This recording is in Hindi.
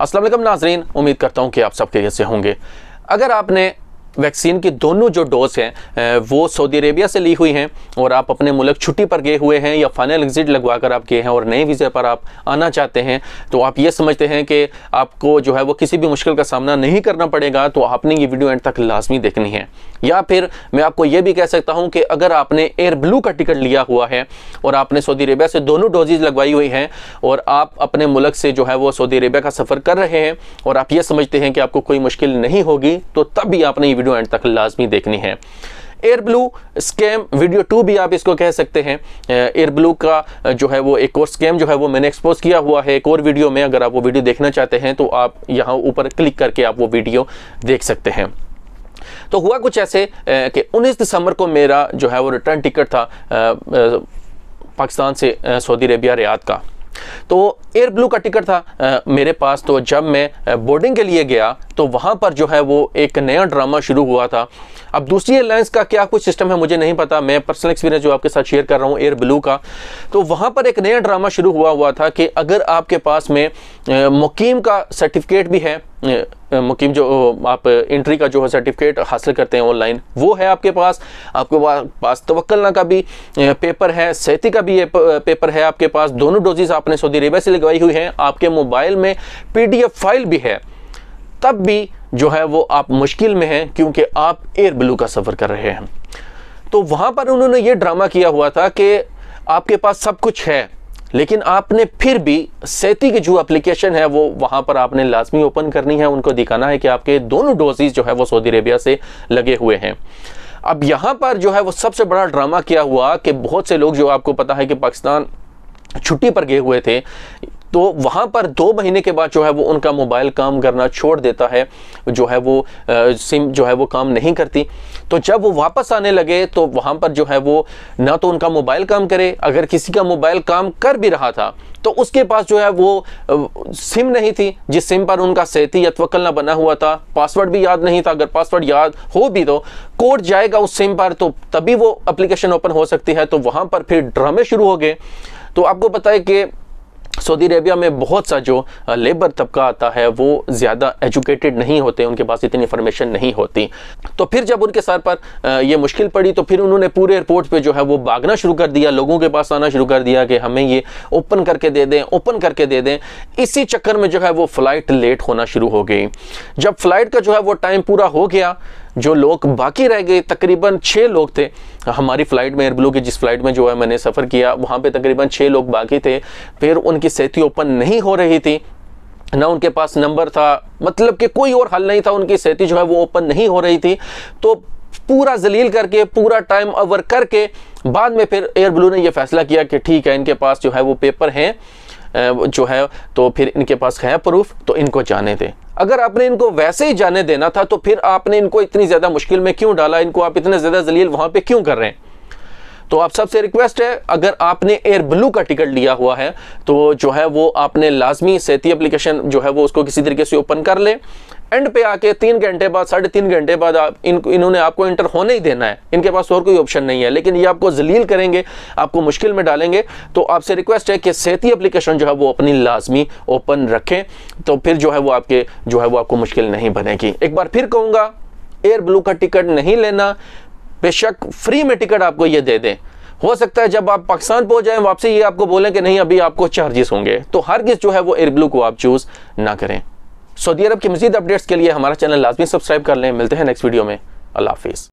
असलम नाजरीन उम्मीद करता हूँ कि आप सब खैरियत से होंगे अगर आपने वैक्सीन की दोनों जो डोज हैं वो सऊदी अरेबिया से ली हुई हैं और आप अपने मुल्क छुट्टी पर गए हुए हैं या फाइनल एग्ज़िट लगवा कर आप गए हैं और नए वीज़े पर आप आना चाहते हैं तो आप ये समझते हैं कि आपको जो है वो किसी भी मुश्किल का सामना नहीं करना पड़ेगा तो आपने ये वीडियो एंड तक लाजमी देखनी है या फिर मैं आपको ये भी कह सकता हूँ कि अगर आपने एयर ब्लू का टिकट लिया हुआ है और आपने सऊदी अरेबिया से दोनों डोजेज लगवाई हुई हैं और आप अपने मुल्क से जो है वो सऊदी अरेबिया का सफ़र कर रहे हैं और आप ये समझते हैं कि आपको कोई मुश्किल नहीं होगी तो तब भी आपने ये वीडियो एंड तक लाजमी देखनी है air blue scam video two भी आप इसको कह सकते हैं एयर ब्लू का जो है वो एक और स्कैम जो है वो मैंने एक्सपोज किया हुआ है एक और वीडियो में अगर आप वो वीडियो देखना चाहते हैं तो आप यहाँ ऊपर क्लिक करके आप वो वीडियो देख सकते हैं तो हुआ कुछ ऐसे कि 19 दिसंबर को मेरा जो है वो रिटर्न टिकट था पाकिस्तान से सऊदी अरेबिया रियाद का तो एयर ब्लू का टिकट था आ, मेरे पास तो जब मैं बोर्डिंग के लिए गया तो वहां पर जो है वो एक नया ड्रामा शुरू हुआ था अब दूसरी एयरलाइंस का क्या कुछ सिस्टम है मुझे नहीं पता मैं पर्सनल एक्सपीरियंस जो आपके साथ शेयर कर रहा हूँ एयर ब्लू का तो वहां पर एक नया ड्रामा शुरू हुआ हुआ था कि अगर आपके पास में मुकीम का सर्टिफिकेट भी है मुकीम जो आप इंट्री का जो है सर्टिफिकेट हासिल करते हैं ऑनलाइन वो है आपके पास आपके पास तवक्लना का भी पेपर है सैती का भी पेपर है आपके पास दोनों डोजेज आपने सऊदी अरेबिया से लेकर लगवाई हुई है आपके मोबाइल में पीडीएफ फाइल भी है तब भी जो है वो आप मुश्किल में हैं क्योंकि आप एयर ब्लू का सफ़र कर रहे हैं तो वहां पर उन्होंने ये ड्रामा किया हुआ था कि आपके पास सब कुछ है लेकिन आपने फिर भी सैती की जो एप्लीकेशन है वो वहां पर आपने लाजमी ओपन करनी है उनको दिखाना है कि आपके दोनों डोजेज जो है वो सऊदी अरेबिया से लगे हुए हैं अब यहां पर जो है वो सबसे बड़ा ड्रामा किया हुआ कि बहुत से लोग जो आपको पता है कि पाकिस्तान छुट्टी पर गए हुए थे तो वहाँ पर दो महीने के बाद जो है वो उनका मोबाइल काम करना छोड़ देता है जो है वो सिम जो है वो काम नहीं करती तो जब वो वापस आने लगे तो वहाँ पर जो है वो ना तो उनका मोबाइल काम करे अगर किसी का मोबाइल काम कर भी रहा था तो उसके पास जो है वो सिम नहीं थी जिस सिम पर उनका सहती या तवक्लना बना हुआ था पासवर्ड भी याद नहीं था अगर पासवर्ड याद हो भी तो कोड जाएगा उस सिम पर तो तभी वो अप्लीकेशन ओपन हो सकती है तो वहाँ पर फिर ड्रामे शुरू हो गए तो आपको पता है कि सऊदी अरेबिया में बहुत सा जो लेबर तबका आता है वो ज़्यादा एजुकेटेड नहीं होते उनके पास इतनी इन्फॉर्मेशन नहीं होती तो फिर जब उनके सर पर ये मुश्किल पड़ी तो फिर उन्होंने पूरे एयरपोर्ट पे जो है वो भागना शुरू कर दिया लोगों के पास आना शुरू कर दिया कि हमें ये ओपन करके दे दें ओपन करके दे दें इसी चक्कर में जो है वो फ़्लाइट लेट होना शुरू हो गई जब फ्लाइट का जो है वो टाइम पूरा हो गया जो लोग बाकी रह गए तकरीबन छः लोग थे हमारी फ़्लाइट में एयरब्लू की जिस फ्लाइट में जो है मैंने सफ़र किया वहाँ पे तकरीबन छः लोग बाकी थे फिर उनकी सेहती ओपन नहीं हो रही थी ना उनके पास नंबर था मतलब कि कोई और हल नहीं था उनकी सेहती जो है वो ओपन नहीं हो रही थी तो पूरा जलील करके पूरा टाइम ओवर करके बाद में फिर एयर ब्लू ने यह फैसला किया कि ठीक है इनके पास जो है वो पेपर हैं जो है तो फिर इनके पास है प्रूफ तो इनको जाने दें अगर आपने इनको वैसे ही जाने देना था तो फिर आपने इनको इतनी ज़्यादा मुश्किल में क्यों डाला इनको आप इतने ज़्यादा जलील वहां पर क्यों कर रहे हैं तो आप सबसे रिक्वेस्ट है अगर आपने एयर ब्लू का टिकट लिया हुआ है तो जो है वो आपने लाजमी सैती एप्लीकेशन जो है वो उसको किसी तरीके से ओपन कर लें एंड पे आके तीन घंटे बाद साढ़े तीन घंटे बाद आप इन इन्होंने आपको इंटर होने ही देना है इनके पास और कोई ऑप्शन नहीं है लेकिन ये आपको जलील करेंगे आपको मुश्किल में डालेंगे तो आपसे रिक्वेस्ट है कि सेहती एप्लीकेशन जो है वो अपनी लाजमी ओपन रखें तो फिर जो है वो आपके जो है वो आपको मुश्किल नहीं बनेगी एक बार फिर कहूँगा एयर ब्लू का टिकट नहीं लेना बेशक फ्री में टिकट आपको ये दे दें हो सकता है जब आप पाकिस्तान पहुंच जाएं वापसी ये आपको बोलें कि नहीं अभी आपको चार्जेस होंगे तो हर किस जो है वो एयर ब्लू को आप चूज़ ना करें सऊदी अरब की मजीद अपडेट्स के लिए हमारा चैनल लाजमी सब्सक्राइब कर लें मिलते हैं नेक्स्ट वीडियो में अल्लाह हाफिज़